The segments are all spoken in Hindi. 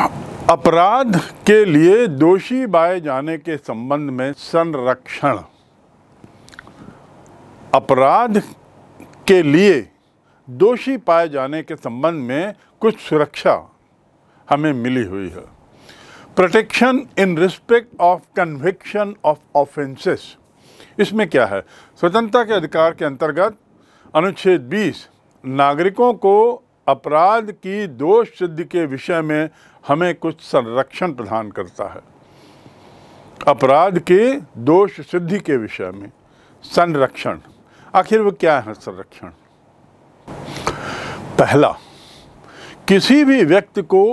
अपराध के लिए दोषी पाए जाने के संबंध में संरक्षण अपराध के लिए दोषी पाए जाने के संबंध में कुछ सुरक्षा हमें मिली हुई है protection in respect of conviction of offences इसमें क्या है स्वतंत्रता के अधिकार के अंतर्गत अनुच्छेद 20 नागरिकों को अपराध की दोष सिद्धि के विषय में हमें कुछ संरक्षण प्रदान करता है अपराध के दोष सिद्धि के विषय में संरक्षण आखिर वो क्या है संरक्षण पहला किसी भी व्यक्ति को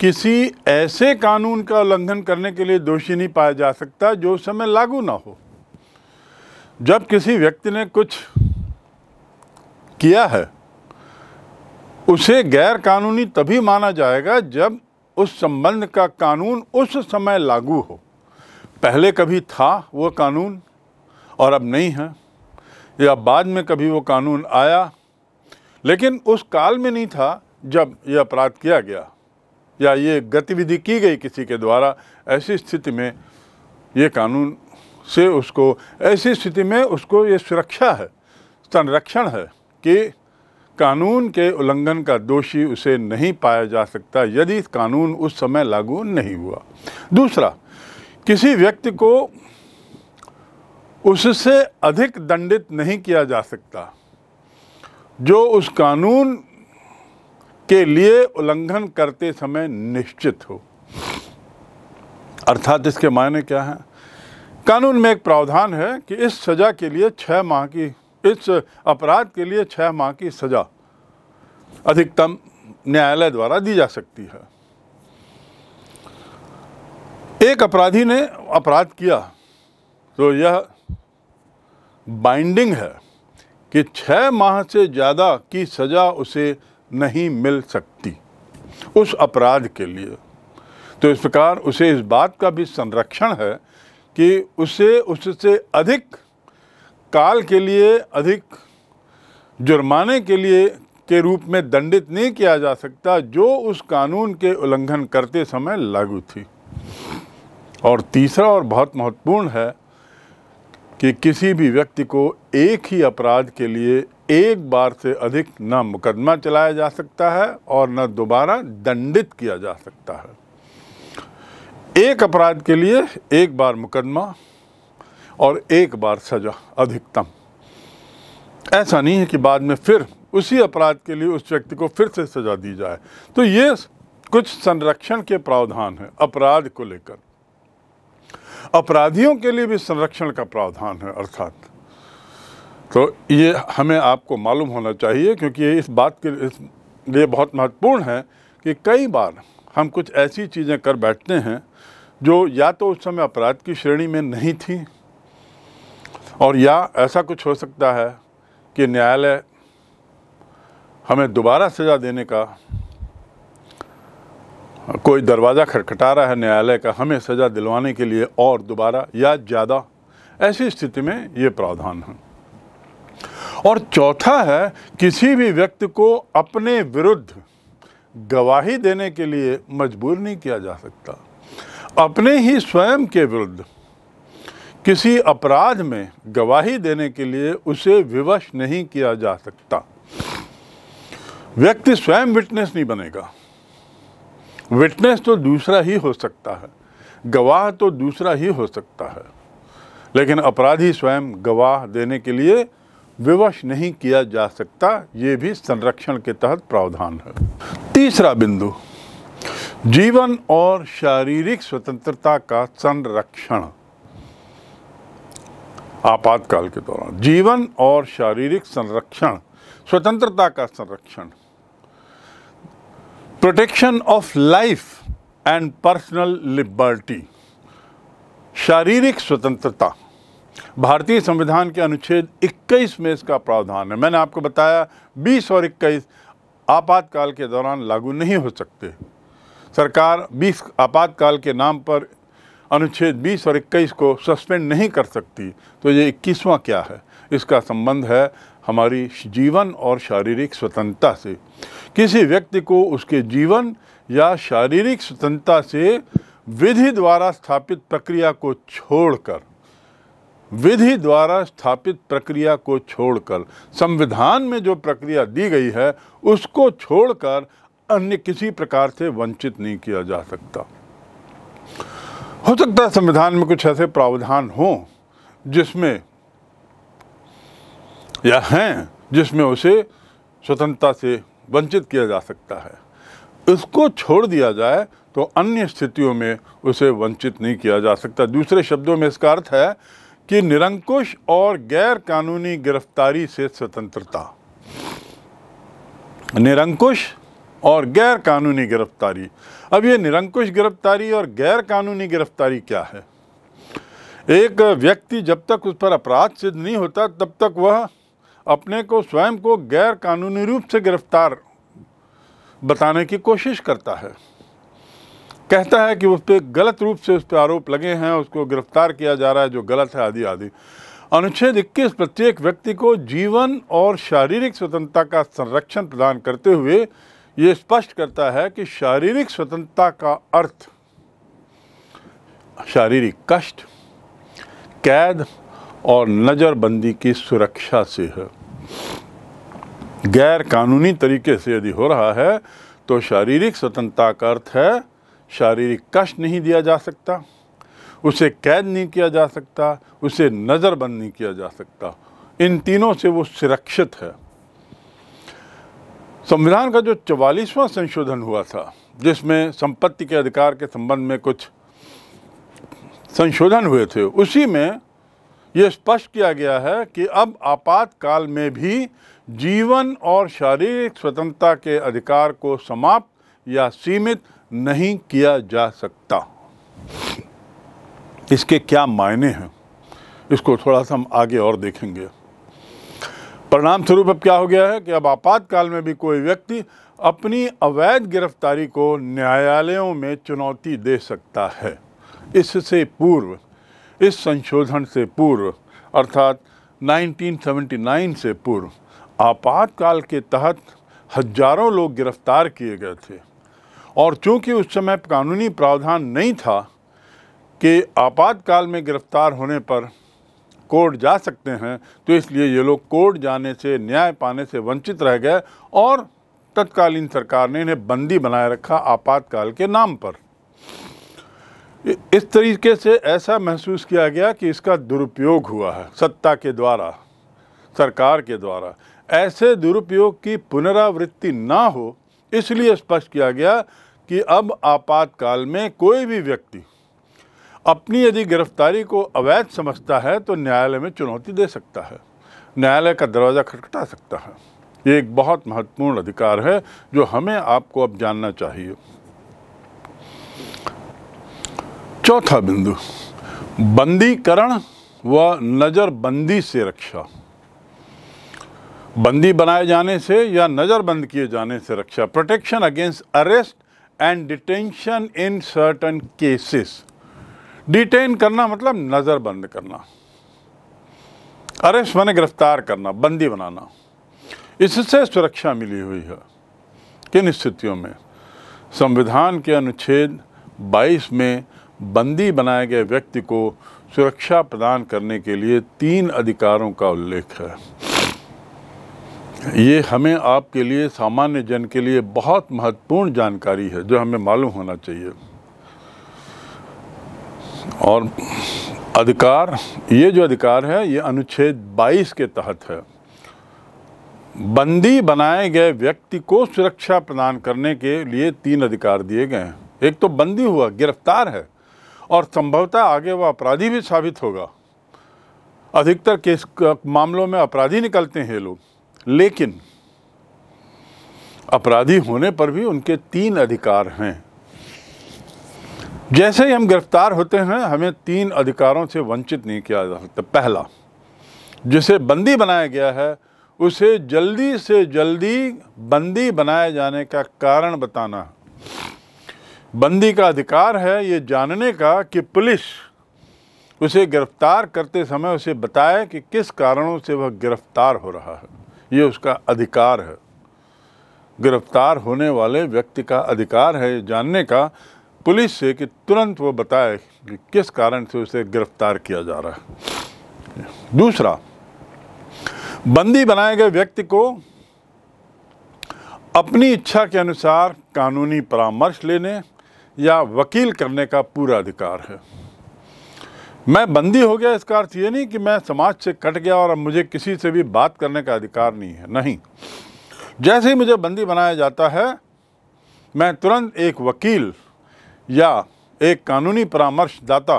किसी ऐसे कानून का उल्लंघन करने के लिए दोषी नहीं पाया जा सकता जो उस समय लागू ना हो जब किसी व्यक्ति ने कुछ किया है उसे गैर कानूनी तभी माना जाएगा जब उस संबंध का कानून उस समय लागू हो पहले कभी था वो कानून और अब नहीं है या बाद में कभी वो कानून आया लेकिन उस काल में नहीं था जब ये अपराध किया गया या ये गतिविधि की गई किसी के द्वारा ऐसी स्थिति में ये कानून से उसको ऐसी स्थिति में उसको ये सुरक्षा है संरक्षण है कि कानून के उल्लंघन का दोषी उसे नहीं पाया जा सकता यदि कानून उस समय लागू नहीं हुआ दूसरा किसी व्यक्ति को उससे अधिक दंडित नहीं किया जा सकता जो उस कानून के लिए उल्लंघन करते समय निश्चित हो अर्थात इसके मायने क्या हैं कानून में एक प्रावधान है कि इस सज़ा के लिए छः माह की इस अपराध के लिए छः माह की सज़ा अधिकतम न्यायालय द्वारा दी जा सकती है एक अपराधी ने अपराध किया तो यह बाइंडिंग है कि छः माह से ज़्यादा की सज़ा उसे नहीं मिल सकती उस अपराध के लिए तो इस प्रकार उसे इस बात का भी संरक्षण है कि उसे उससे अधिक काल के लिए अधिक जुर्माने के लिए के रूप में दंडित नहीं किया जा सकता जो उस कानून के उल्लंघन करते समय लागू थी और तीसरा और बहुत महत्वपूर्ण है कि किसी भी व्यक्ति को एक ही अपराध के लिए एक बार से अधिक न मुकदमा चलाया जा सकता है और न दोबारा दंडित किया जा सकता है एक अपराध के लिए एक बार मुकदमा और एक बार सजा अधिकतम ऐसा नहीं है कि बाद में फिर उसी अपराध के लिए उस व्यक्ति को फिर से सजा दी जाए तो ये कुछ संरक्षण के प्रावधान है अपराध को लेकर अपराधियों के लिए भी संरक्षण का प्रावधान है अर्थात तो ये हमें आपको मालूम होना चाहिए क्योंकि ये इस बात के लिए बहुत महत्वपूर्ण है कि कई बार हम कुछ ऐसी चीज़ें कर बैठते हैं जो या तो उस समय अपराध की श्रेणी में नहीं थी और या ऐसा कुछ हो सकता है कि न्यायालय हमें दोबारा सज़ा देने का कोई दरवाज़ा खटखटा रहा है न्यायालय का हमें सज़ा दिलवाने के लिए और दोबारा या ज़्यादा ऐसी स्थिति में ये प्रावधान है और चौथा है किसी भी व्यक्ति को अपने विरुद्ध गवाही देने के लिए मजबूर नहीं किया जा सकता अपने ही स्वयं के विरुद्ध किसी अपराध में गवाही देने के लिए उसे विवश नहीं किया जा सकता व्यक्ति स्वयं विटनेस नहीं बनेगा विटनेस तो दूसरा ही हो सकता है गवाह तो दूसरा ही हो सकता है लेकिन अपराधी स्वयं गवाह देने के लिए विवश नहीं किया जा सकता ये भी संरक्षण के तहत प्रावधान है तीसरा बिंदु जीवन और शारीरिक स्वतंत्रता का संरक्षण आपातकाल के दौरान जीवन और शारीरिक संरक्षण स्वतंत्रता का संरक्षण protection of life and personal liberty शारीरिक स्वतंत्रता भारतीय संविधान के अनुच्छेद 21 में इसका प्रावधान है मैंने आपको बताया 20 और 21 आपातकाल के दौरान लागू नहीं हो सकते सरकार 20 आपातकाल के नाम पर अनुच्छेद 20 और 21 को सस्पेंड नहीं कर सकती तो ये इक्कीसवां क्या है इसका संबंध है हमारी जीवन और शारीरिक स्वतंत्रता से किसी व्यक्ति को उसके जीवन या शारीरिक स्वतंत्रता से विधि द्वारा स्थापित प्रक्रिया को छोड़कर विधि द्वारा स्थापित प्रक्रिया को छोड़कर संविधान में जो प्रक्रिया दी गई है उसको छोड़कर अन्य किसी प्रकार से वंचित नहीं किया जा सकता हो सकता है संविधान में कुछ ऐसे प्रावधान हों जिसमें या हैं जिसमें उसे स्वतंत्रता से वंचित किया जा सकता है इसको छोड़ दिया जाए तो अन्य स्थितियों में उसे वंचित नहीं किया जा सकता दूसरे शब्दों में इसका अर्थ है कि निरंकुश और गैर कानूनी गिरफ्तारी से स्वतंत्रता निरंकुश और गैर कानूनी गिरफ्तारी अब ये निरंकुश गिरफ्तारी और गैर कानूनी गिरफ्तारी क्या है एक व्यक्ति जब तक उस पर अपराध सिद्ध नहीं होता तब तक वह अपने को स्वयं को गैर कानूनी रूप से गिरफ्तार बताने की कोशिश करता है कहता है कि उस पर गलत रूप से उस पर आरोप लगे हैं उसको गिरफ्तार किया जा रहा है जो गलत है आदि आदि अनुच्छेद 21 प्रत्येक व्यक्ति को जीवन और शारीरिक स्वतंत्रता का संरक्षण प्रदान करते हुए ये स्पष्ट करता है कि शारीरिक स्वतंत्रता का अर्थ शारीरिक कष्ट कैद और नज़रबंदी की सुरक्षा से है गैर कानूनी तरीके से यदि हो रहा है तो शारीरिक स्वतंत्रता का अर्थ है शारीरिक कष्ट नहीं दिया जा सकता उसे कैद नहीं किया जा सकता उसे नज़रबंद नहीं किया जा सकता इन तीनों से वो सुरक्षित है संविधान का जो चवालीसवां संशोधन हुआ था जिसमें संपत्ति के अधिकार के संबंध में कुछ संशोधन हुए थे उसी में ये स्पष्ट किया गया है कि अब आपातकाल में भी जीवन और शारीरिक स्वतंत्रता के अधिकार को समाप्त या सीमित नहीं किया जा सकता इसके क्या मायने हैं इसको थोड़ा सा हम आगे और देखेंगे परिणाम स्वरूप अब क्या हो गया है कि अब आपातकाल में भी कोई व्यक्ति अपनी अवैध गिरफ्तारी को न्यायालयों में चुनौती दे सकता है इससे पूर्व इस संशोधन से पूर्व अर्थात 1979 से पूर्व आपातकाल के तहत हजारों लोग गिरफ्तार किए गए थे और चूंकि उस समय कानूनी प्रावधान नहीं था कि आपातकाल में गिरफ्तार होने पर कोर्ट जा सकते हैं तो इसलिए ये लोग कोर्ट जाने से न्याय पाने से वंचित रह गए और तत्कालीन सरकार ने इन्हें बंदी बनाए रखा आपातकाल के नाम पर इस तरीके से ऐसा महसूस किया गया कि इसका दुरुपयोग हुआ है सत्ता के द्वारा सरकार के द्वारा ऐसे दुरुपयोग की पुनरावृत्ति ना हो इसलिए स्पष्ट किया गया कि अब आपातकाल में कोई भी व्यक्ति अपनी यदि गिरफ्तारी को अवैध समझता है तो न्यायालय में चुनौती दे सकता है न्यायालय का दरवाज़ा खटखटा सकता है ये एक बहुत महत्वपूर्ण अधिकार है जो हमें आपको अब जानना चाहिए चौथा बिंदु बंदीकरण व नज़रबंदी से रक्षा बंदी बनाए जाने से या नज़रबंद किए जाने से रक्षा protection against arrest and detention in certain cases detain करना मतलब नज़र बंद करना अरेस्ट मैंने गिरफ्तार करना बंदी बनाना इससे सुरक्षा मिली हुई है किन स्थितियों में संविधान के अनुच्छेद 22 में बंदी बनाए गए व्यक्ति को सुरक्षा प्रदान करने के लिए तीन अधिकारों का उल्लेख है ये हमें आपके लिए सामान्य जन के लिए बहुत महत्वपूर्ण जानकारी है जो हमें मालूम होना चाहिए और अधिकार ये जो अधिकार है ये अनुच्छेद 22 के तहत है बंदी बनाए गए व्यक्ति को सुरक्षा प्रदान करने के लिए तीन अधिकार दिए गए हैं एक तो बंदी हुआ गिरफ्तार है और संभवतः आगे वह अपराधी भी साबित होगा अधिकतर केस मामलों में अपराधी निकलते हैं लोग लेकिन अपराधी होने पर भी उनके तीन अधिकार हैं जैसे ही हम गिरफ्तार होते हैं हमें तीन अधिकारों से वंचित नहीं किया जा सकता पहला जिसे बंदी बनाया गया है उसे जल्दी से जल्दी बंदी बनाए जाने का कारण बताना बंदी का अधिकार है ये जानने का कि पुलिस उसे गिरफ्तार करते समय उसे बताए कि किस कारणों से वह गिरफ्तार हो रहा है ये उसका अधिकार है गिरफ्तार होने वाले व्यक्ति का अधिकार है जानने का पुलिस से कि तुरंत वो बताए कि किस कारण से उसे गिरफ्तार किया जा रहा है दूसरा बंदी बनाए गए व्यक्ति को अपनी इच्छा के अनुसार कानूनी परामर्श लेने या वकील करने का पूरा अधिकार है मैं बंदी हो गया इसका अर्थ ये नहीं कि मैं समाज से कट गया और अब मुझे किसी से भी बात करने का अधिकार नहीं है नहीं जैसे ही मुझे बंदी बनाया जाता है मैं तुरंत एक वकील या एक कानूनी परामर्शदाता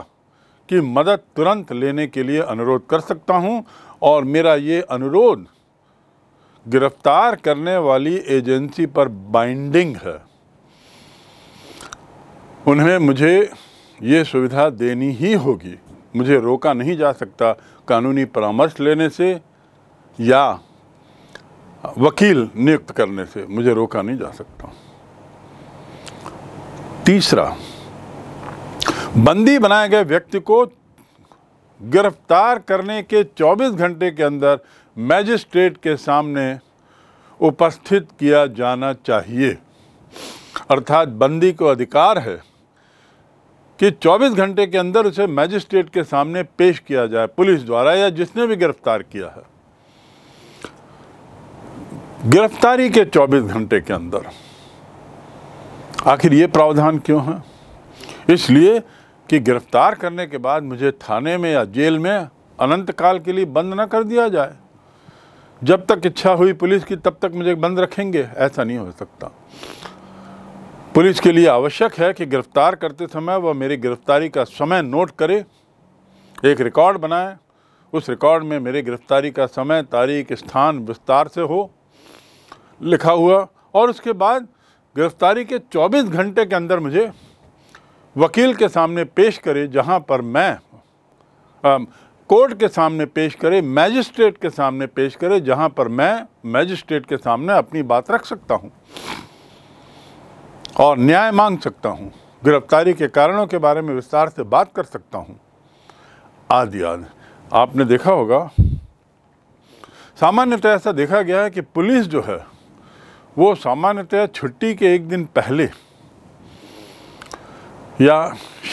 की मदद तुरंत लेने के लिए अनुरोध कर सकता हूं और मेरा ये अनुरोध गिरफ्तार करने वाली एजेंसी पर बाइंडिंग है उन्हें मुझे ये सुविधा देनी ही होगी मुझे रोका नहीं जा सकता कानूनी परामर्श लेने से या वकील नियुक्त करने से मुझे रोका नहीं जा सकता तीसरा बंदी बनाए गए व्यक्ति को गिरफ्तार करने के 24 घंटे के अंदर मैजिस्ट्रेट के सामने उपस्थित किया जाना चाहिए अर्थात बंदी को अधिकार है कि 24 घंटे के अंदर उसे मैजिस्ट्रेट के सामने पेश किया जाए पुलिस द्वारा या जिसने भी गिरफ्तार किया है गिरफ्तारी के 24 घंटे के अंदर आखिर ये प्रावधान क्यों है इसलिए कि गिरफ्तार करने के बाद मुझे थाने में या जेल में अनंत काल के लिए बंद ना कर दिया जाए जब तक इच्छा हुई पुलिस की तब तक मुझे बंद रखेंगे ऐसा नहीं हो सकता पुलिस के लिए आवश्यक है कि गिरफ्तार करते समय वह मेरी गिरफ्तारी का समय नोट करे एक रिकॉर्ड बनाए उस रिकॉर्ड में मेरी गिरफ्तारी का समय तारीख स्थान विस्तार से हो लिखा हुआ और उसके बाद गिरफ्तारी के 24 घंटे के अंदर मुझे वकील के सामने पेश करे जहां पर मैं आ, कोर्ट के सामने पेश करे मैजिस्ट्रेट के सामने पेश करे जहां पर मैं मैजिस्ट्रेट के सामने अपनी बात रख सकता हूं और न्याय मांग सकता हूं गिरफ्तारी के कारणों के बारे में विस्तार से बात कर सकता हूं आदि आदि आपने देखा होगा सामान्यतः ऐसा देखा गया है कि पुलिस जो है वो सामान्यतः छुट्टी के एक दिन पहले या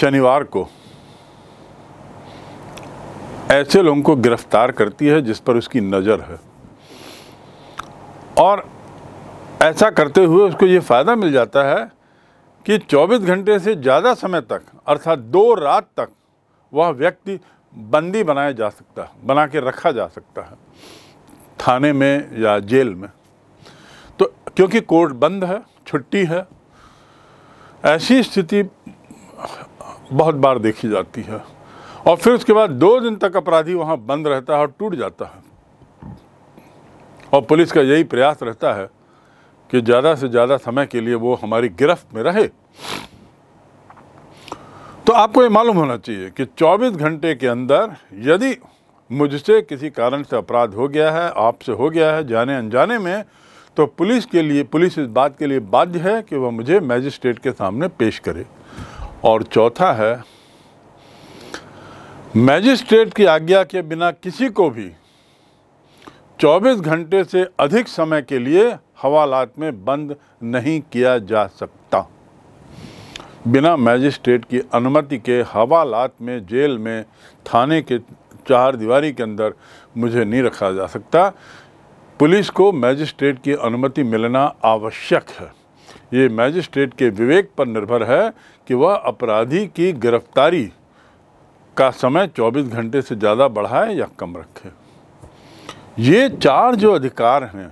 शनिवार को ऐसे लोगों को गिरफ्तार करती है जिस पर उसकी नज़र है और ऐसा करते हुए उसको ये फ़ायदा मिल जाता है कि 24 घंटे से ज़्यादा समय तक अर्थात दो रात तक वह व्यक्ति बंदी बनाया जा सकता है बना के रखा जा सकता है थाने में या जेल में तो क्योंकि कोर्ट बंद है छुट्टी है ऐसी स्थिति बहुत बार देखी जाती है और फिर उसके बाद दो दिन तक अपराधी वहाँ बंद रहता है और टूट जाता है और पुलिस का यही प्रयास रहता है कि ज़्यादा से ज़्यादा समय के लिए वो हमारी गिरफ्त में रहे तो आपको ये मालूम होना चाहिए कि 24 घंटे के अंदर यदि मुझसे किसी कारण से अपराध हो गया है आपसे हो गया है जाने अनजाने में तो पुलिस के लिए पुलिस इस बात के लिए बाध्य है कि वह मुझे मैजिस्ट्रेट के सामने पेश करे और चौथा है मैजिस्ट्रेट की आज्ञा के बिना किसी को भी 24 घंटे से अधिक समय के लिए हवालात में बंद नहीं किया जा सकता बिना मैजिस्ट्रेट की अनुमति के हवालात में जेल में थाने के चार दीवारी के अंदर मुझे नहीं रखा जा सकता पुलिस को मैजिस्ट्रेट की अनुमति मिलना आवश्यक है ये मैजिस्ट्रेट के विवेक पर निर्भर है कि वह अपराधी की गिरफ्तारी का समय 24 घंटे से ज़्यादा बढ़ाए या कम रखे ये चार जो अधिकार हैं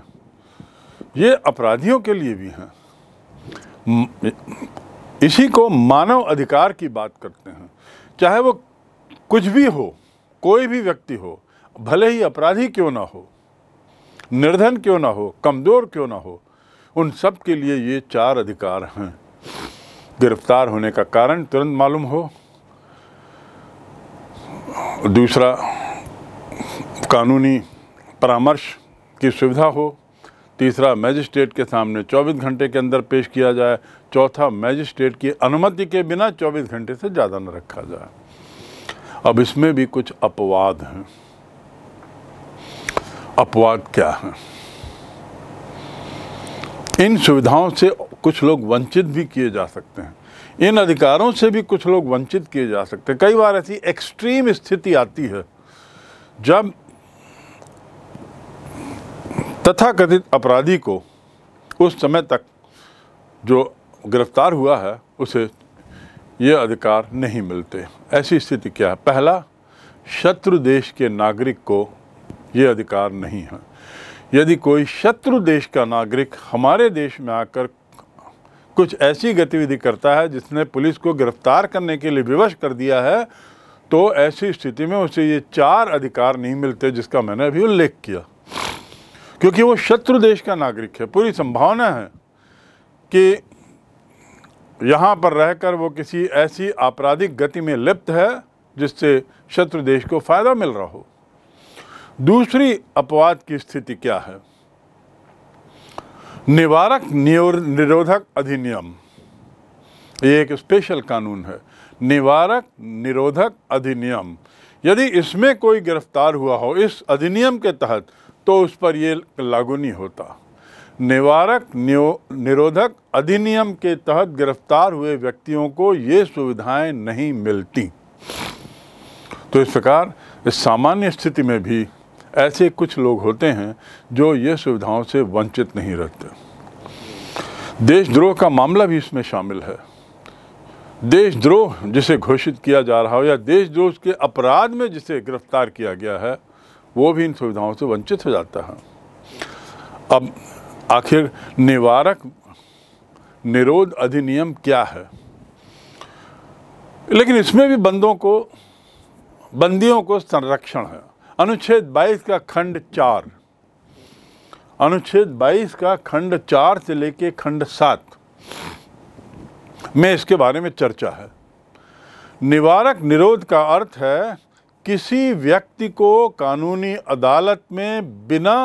ये अपराधियों के लिए भी हैं इसी को मानव अधिकार की बात करते हैं चाहे वो कुछ भी हो कोई भी व्यक्ति हो भले ही अपराधी क्यों ना हो निर्धन क्यों ना हो कमज़ोर क्यों ना हो उन सब के लिए ये चार अधिकार हैं गिरफ्तार होने का कारण तुरंत मालूम हो दूसरा कानूनी परामर्श की सुविधा हो तीसरा मैजिस्ट्रेट के सामने 24 घंटे के अंदर पेश किया जाए चौथा मैजिस्ट्रेट की अनुमति के बिना 24 घंटे से ज़्यादा न रखा जाए अब इसमें भी कुछ अपवाद हैं अपवाद क्या है इन सुविधाओं से कुछ लोग वंचित भी किए जा सकते हैं इन अधिकारों से भी कुछ लोग वंचित किए जा सकते हैं कई बार ऐसी एक्सट्रीम स्थिति आती है जब तथाकथित अपराधी को उस समय तक जो गिरफ्तार हुआ है उसे ये अधिकार नहीं मिलते ऐसी स्थिति क्या है पहला शत्रु देश के नागरिक को ये अधिकार नहीं है यदि कोई शत्रु देश का नागरिक हमारे देश में आकर कुछ ऐसी गतिविधि करता है जिसने पुलिस को गिरफ्तार करने के लिए विवश कर दिया है तो ऐसी स्थिति में उसे ये चार अधिकार नहीं मिलते जिसका मैंने अभी उल्लेख किया क्योंकि वो शत्रु देश का नागरिक है पूरी संभावना है कि यहाँ पर रहकर वो किसी ऐसी आपराधिक गति में लिप्त है जिससे शत्रु देश को फ़ायदा मिल रहा हो दूसरी अपवाद की स्थिति क्या है निवारक निरोधक अधिनियम ये एक स्पेशल कानून है निवारक निरोधक अधिनियम यदि इसमें कोई गिरफ्तार हुआ हो इस अधिनियम के तहत तो उस पर ये लागू नहीं होता निवारक निरोधक अधिनियम के तहत गिरफ्तार हुए व्यक्तियों को ये सुविधाएं नहीं मिलती तो इस प्रकार इस सामान्य स्थिति में भी ऐसे कुछ लोग होते हैं जो ये सुविधाओं से वंचित नहीं रहते देशद्रोह का मामला भी इसमें शामिल है देशद्रोह जिसे घोषित किया जा रहा हो या देशद्रोह के अपराध में जिसे गिरफ्तार किया गया है वो भी इन सुविधाओं से वंचित हो जाता है अब आखिर निवारक निरोध अधिनियम क्या है लेकिन इसमें भी बंदों को बंदियों को संरक्षण है अनुच्छेद 22 का खंड चार अनुच्छेद 22 का खंड चार से लेके खंड सात में इसके बारे में चर्चा है निवारक निरोध का अर्थ है किसी व्यक्ति को कानूनी अदालत में बिना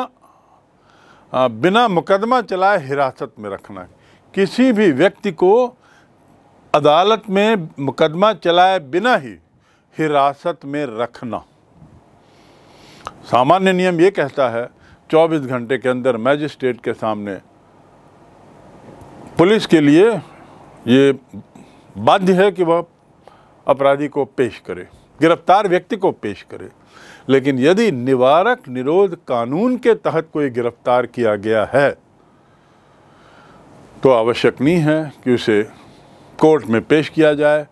बिना मुकदमा चलाए हिरासत में रखना किसी भी व्यक्ति को अदालत में मुकदमा चलाए बिना ही हिरासत में रखना सामान्य नियम ये कहता है 24 घंटे के अंदर मैजिस्ट्रेट के सामने पुलिस के लिए ये बाध्य है कि वह अपराधी को पेश करे गिरफ्तार व्यक्ति को पेश करे लेकिन यदि निवारक निरोध कानून के तहत कोई गिरफ्तार किया गया है तो आवश्यक नहीं है कि उसे कोर्ट में पेश किया जाए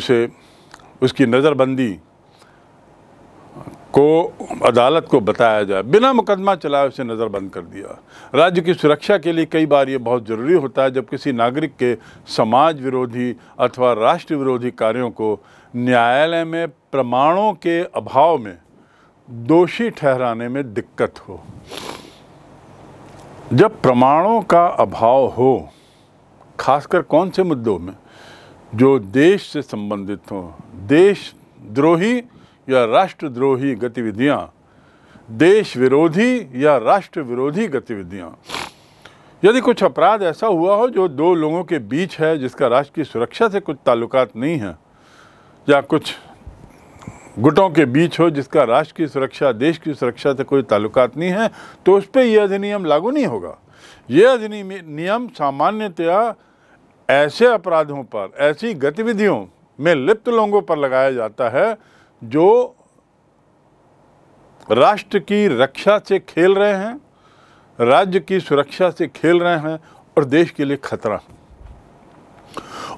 उसे उसकी नज़रबंदी को अदालत को बताया जाए बिना मुकदमा चलाए उसे नज़र बंद कर दिया राज्य की सुरक्षा के लिए कई बार ये बहुत ज़रूरी होता है जब किसी नागरिक के समाज विरोधी अथवा राष्ट्र विरोधी कार्यों को न्यायालय में प्रमाणों के अभाव में दोषी ठहराने में दिक्कत हो जब प्रमाणों का अभाव हो खासकर कौन से मुद्दों में जो देश से संबंधित हों देश द्रोही या राष्ट्रद्रोही गतिविधियां देश विरोधी या राष्ट्र विरोधी गतिविधियां यदि कुछ अपराध ऐसा हुआ हो जो दो लोगों के बीच है जिसका राष्ट्र की सुरक्षा से कुछ ताल्लुकात नहीं है या कुछ गुटों के बीच हो जिसका राष्ट्र की सुरक्षा देश की सुरक्षा से कोई ताल्लुकात नहीं है तो उस पर यह अधिनियम लागू नहीं होगा ये अधिनियम सामान्यतया ऐसे अपराधों पर ऐसी गतिविधियों में लिप्त लोगों पर लगाया जाता है जो राष्ट्र की रक्षा से खेल रहे हैं राज्य की सुरक्षा से खेल रहे हैं और देश के लिए खतरा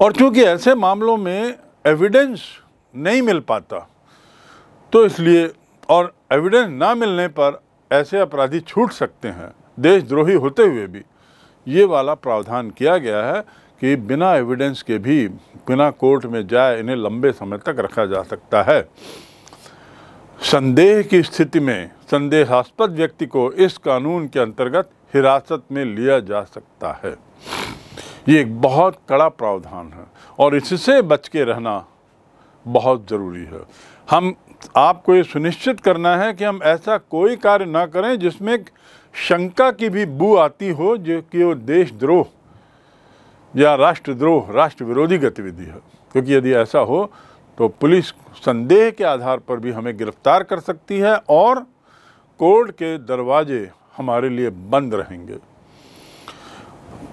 और चूंकि ऐसे मामलों में एविडेंस नहीं मिल पाता तो इसलिए और एविडेंस ना मिलने पर ऐसे अपराधी छूट सकते हैं देशद्रोही होते हुए भी ये वाला प्रावधान किया गया है कि बिना एविडेंस के भी बिना कोर्ट में जाए इन्हें लंबे समय तक रखा जा सकता है संदेह की स्थिति में संदेहास्पद व्यक्ति को इस कानून के अंतर्गत हिरासत में लिया जा सकता है ये एक बहुत कड़ा प्रावधान है और इससे बच के रहना बहुत ज़रूरी है हम आपको ये सुनिश्चित करना है कि हम ऐसा कोई कार्य ना करें जिसमें शंका की भी बू आती हो जो कि वो देशद्रोह या राष्ट्रद्रोह राष्ट्र विरोधी गतिविधि है क्योंकि यदि ऐसा हो तो पुलिस संदेह के आधार पर भी हमें गिरफ्तार कर सकती है और कोर्ट के दरवाजे हमारे लिए बंद रहेंगे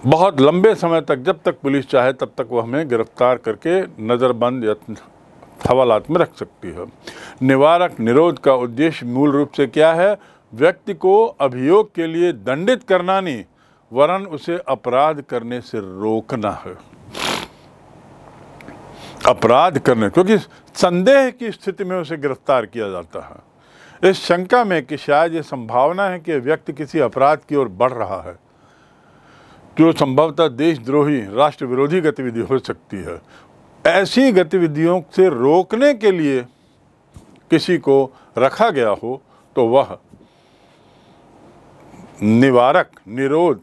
बहुत लंबे समय तक जब तक पुलिस चाहे तब तक वो हमें गिरफ्तार करके नज़रबंद या हवालात में रख सकती है निवारक निरोध का उद्देश्य मूल रूप से क्या है व्यक्ति को अभियोग के लिए दंडित करना नहीं वरन उसे अपराध करने से रोकना है अपराध करने क्योंकि संदेह की स्थिति में उसे गिरफ्तार किया जाता है इस शंका में कि शायद ये संभावना है कि व्यक्ति किसी अपराध की ओर बढ़ रहा है जो संभवतः देशद्रोही राष्ट्र विरोधी गतिविधि हो सकती है ऐसी गतिविधियों से रोकने के लिए किसी को रखा गया हो तो वह निवारक निरोध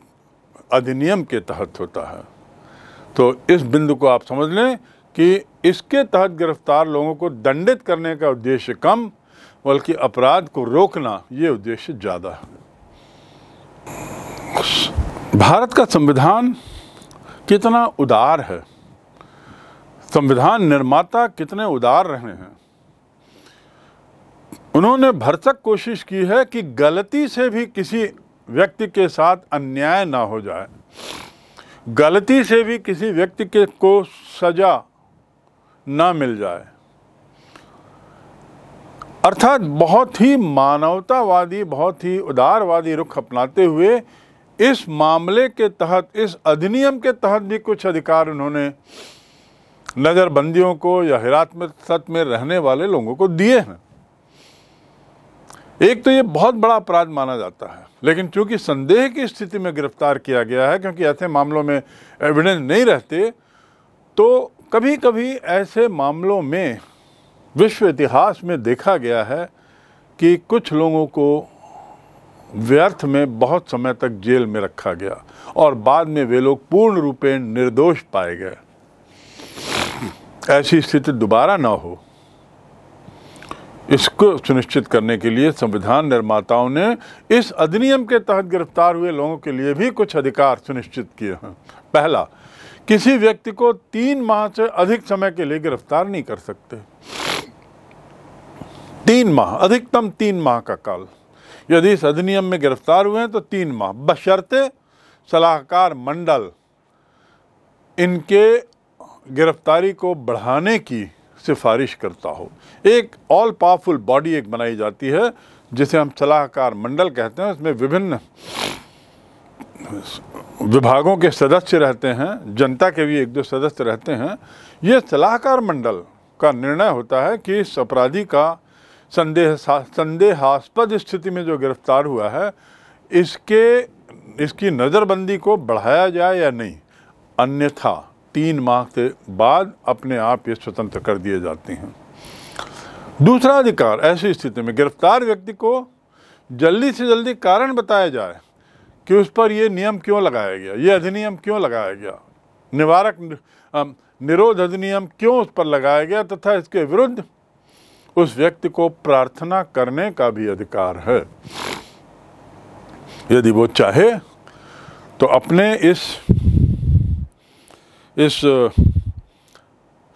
अधिनियम के तहत होता है तो इस बिंदु को आप समझ लें कि इसके तहत गिरफ्तार लोगों को दंडित करने का उद्देश्य कम बल्कि अपराध को रोकना ये उद्देश्य ज़्यादा है भारत का संविधान कितना उदार है संविधान निर्माता कितने उदार रहे हैं उन्होंने भरसक कोशिश की है कि गलती से भी किसी व्यक्ति के साथ अन्याय ना हो जाए गलती से भी किसी व्यक्ति के को सजा ना मिल जाए अर्थात बहुत ही मानवतावादी बहुत ही उदारवादी रुख अपनाते हुए इस मामले के तहत इस अधिनियम के तहत भी कुछ अधिकार उन्होंने नज़रबंदियों को या हिरात में सत में रहने वाले लोगों को दिए हैं एक तो ये बहुत बड़ा अपराध माना जाता है लेकिन चूंकि संदेह की स्थिति में गिरफ्तार किया गया है क्योंकि ऐसे मामलों में एविडेंस नहीं रहते तो कभी कभी ऐसे मामलों में विश्व इतिहास में देखा गया है कि कुछ लोगों को व्यर्थ में बहुत समय तक जेल में रखा गया और बाद में वे लोग पूर्ण रूपे निर्दोष पाए गए ऐसी स्थिति दोबारा ना हो इसको सुनिश्चित करने के लिए संविधान निर्माताओं ने इस अधिनियम के तहत गिरफ्तार हुए लोगों के लिए भी कुछ अधिकार सुनिश्चित किए हैं पहला किसी व्यक्ति को तीन माह से अधिक समय के लिए गिरफ्तार नहीं कर सकते तीन माह अधिकतम तीन माह का काल यदि इस अधिनियम में गिरफ्तार हुए हैं तो तीन माह बशर्ते सलाहकार मंडल इनके गिरफ्तारी को बढ़ाने की सिफारिश करता हो एक ऑल पावरफुल बॉडी एक बनाई जाती है जिसे हम सलाहकार मंडल कहते हैं उसमें विभिन्न विभागों के सदस्य रहते हैं जनता के भी एक दो सदस्य रहते हैं ये सलाहकार मंडल का निर्णय होता है कि इस अपराधी का संदेह संदेहास्पद स्थिति में जो गिरफ्तार हुआ है इसके इसकी नज़रबंदी को बढ़ाया जाए या नहीं अन्यथा तीन माह के बाद अपने आप ये स्वतंत्र कर दिए जाते हैं दूसरा अधिकार ऐसी स्थिति में गिरफ्तार व्यक्ति को जल्दी से जल्दी कारण बताया जाए कि उस पर यह नियम क्यों लगाया गया ये अधिनियम क्यों लगाया गया निवारक निरोध अधिनियम क्यों उस पर लगाया गया तथा इसके विरुद्ध उस व्यक्ति को प्रार्थना करने का भी अधिकार है यदि वो चाहे तो अपने इस इस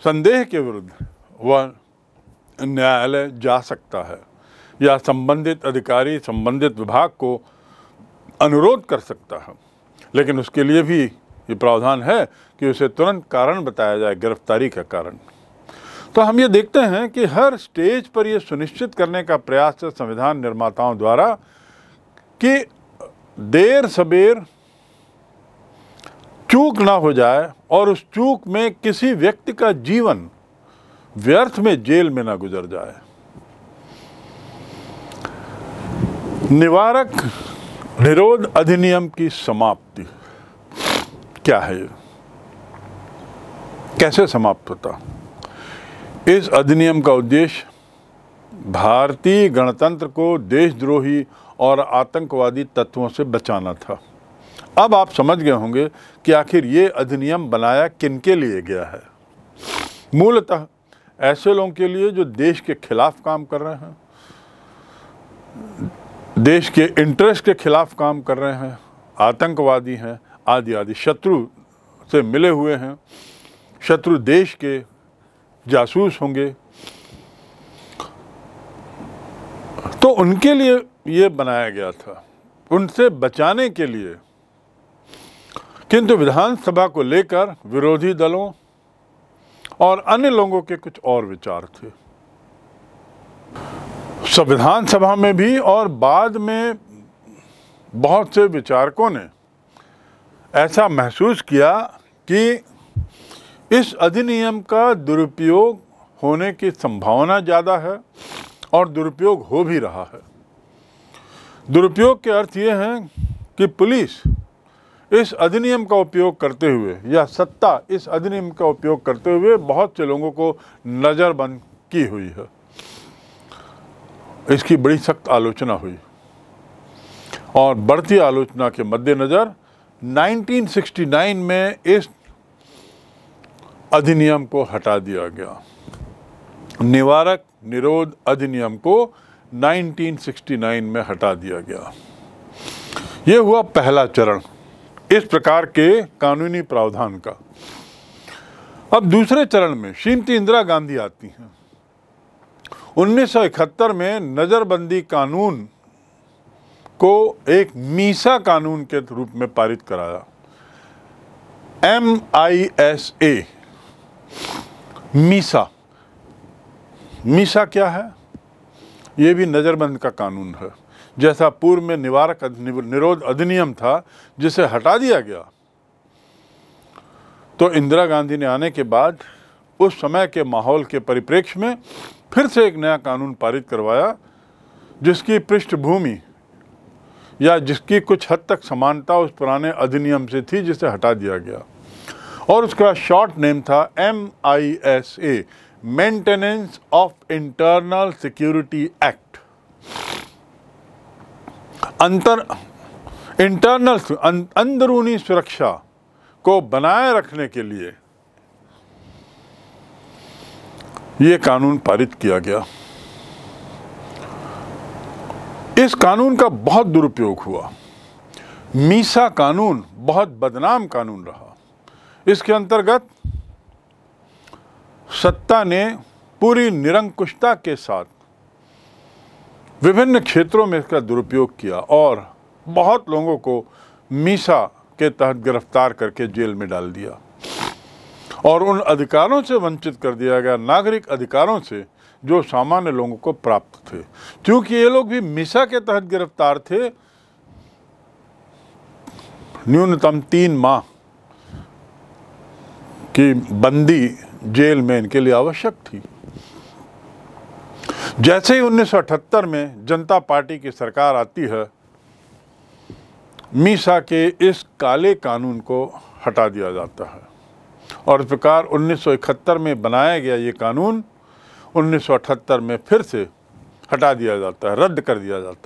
संदेह के विरुद्ध वह न्यायालय जा सकता है या संबंधित अधिकारी संबंधित विभाग को अनुरोध कर सकता है लेकिन उसके लिए भी ये प्रावधान है कि उसे तुरंत कारण बताया जाए गिरफ्तारी का कारण तो हम ये देखते हैं कि हर स्टेज पर यह सुनिश्चित करने का प्रयास है संविधान निर्माताओं द्वारा कि देर सबेर चूक ना हो जाए और उस चूक में किसी व्यक्ति का जीवन व्यर्थ में जेल में ना गुजर जाए निवारक निरोध अधिनियम की समाप्ति क्या है कैसे समाप्त होता इस अधिनियम का उद्देश्य भारतीय गणतंत्र को देशद्रोही और आतंकवादी तत्वों से बचाना था अब आप समझ गए होंगे कि आखिर ये अधिनियम बनाया किन के लिए गया है मूलतः ऐसे लोगों के लिए जो देश के खिलाफ काम कर रहे हैं देश के इंटरेस्ट के खिलाफ काम कर रहे हैं आतंकवादी हैं आदि आदि शत्रु से मिले हुए हैं शत्रु देश के जासूस होंगे तो उनके लिए ये बनाया गया था उनसे बचाने के लिए किंतु विधानसभा को लेकर विरोधी दलों और अन्य लोगों के कुछ और विचार थे संविधान सभा में भी और बाद में बहुत से विचारकों ने ऐसा महसूस किया कि इस अधिनियम का दुरुपयोग होने की संभावना ज़्यादा है और दुरुपयोग हो भी रहा है दुरुपयोग के अर्थ ये हैं कि पुलिस इस अधिनियम का उपयोग करते हुए या सत्ता इस अधिनियम का उपयोग करते हुए बहुत से लोगों को नज़रबंद की हुई है इसकी बड़ी सख्त आलोचना हुई और बढ़ती आलोचना के मद्देनज़र 1969 में इस अधिनियम को हटा दिया गया निवारक निरोध अधिनियम को 1969 में हटा दिया गया यह हुआ पहला चरण इस प्रकार के कानूनी प्रावधान का अब दूसरे चरण में श्रीमती इंदिरा गांधी आती हैं 1971 में नज़रबंदी कानून को एक मीसा कानून के रूप में पारित कराया M I S A MISA MISA क्या है ये भी नज़रबंद का कानून है जैसा पूर्व में निवारक निरोध अधिनियम था जिसे हटा दिया गया तो इंदिरा गांधी ने आने के बाद उस समय के माहौल के परिप्रेक्ष्य में फिर से एक नया कानून पारित करवाया जिसकी पृष्ठभूमि या जिसकी कुछ हद तक समानता उस पुराने अधिनियम से थी जिसे हटा दिया गया और उसका शॉर्ट नेम था M I S A maintenance of internal security act अंतर इंटरनल अं, अंदरूनी सुरक्षा को बनाए रखने के लिए ये कानून पारित किया गया इस कानून का बहुत दुरुपयोग हुआ मीसा कानून बहुत बदनाम कानून रहा इसके अंतर्गत सत्ता ने पूरी निरंकुशता के साथ विभिन्न क्षेत्रों में इसका दुरुपयोग किया और बहुत लोगों को मीसा के तहत गिरफ्तार करके जेल में डाल दिया और उन अधिकारों से वंचित कर दिया गया नागरिक अधिकारों से जो सामान्य लोगों को प्राप्त थे क्योंकि ये लोग भी मिसा के तहत गिरफ्तार थे न्यूनतम तीन माह की बंदी जेल में इनके लिए आवश्यक थी जैसे ही 1978 में जनता पार्टी की सरकार आती है मीसा के इस काले कानून को हटा दिया जाता है और इस प्रकार 1971 में बनाया गया ये कानून 1978 में फिर से हटा दिया जाता है रद्द कर दिया जाता है